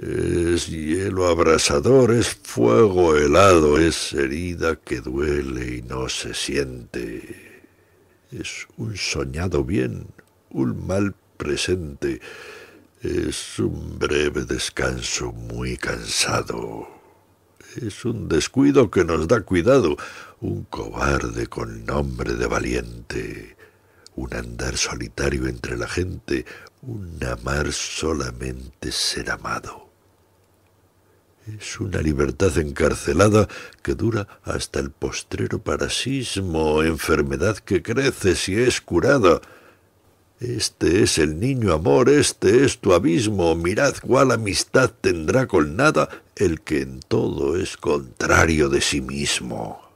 Es hielo abrasador, es fuego helado, es herida que duele y no se siente. Es un soñado bien, un mal presente, es un breve descanso muy cansado. Es un descuido que nos da cuidado, un cobarde con nombre de valiente, un andar solitario entre la gente, un amar solamente ser amado. Es una libertad encarcelada que dura hasta el postrero parasismo, enfermedad que crece si es curada. Este es el niño amor, este es tu abismo, mirad cuál amistad tendrá con nada el que en todo es contrario de sí mismo.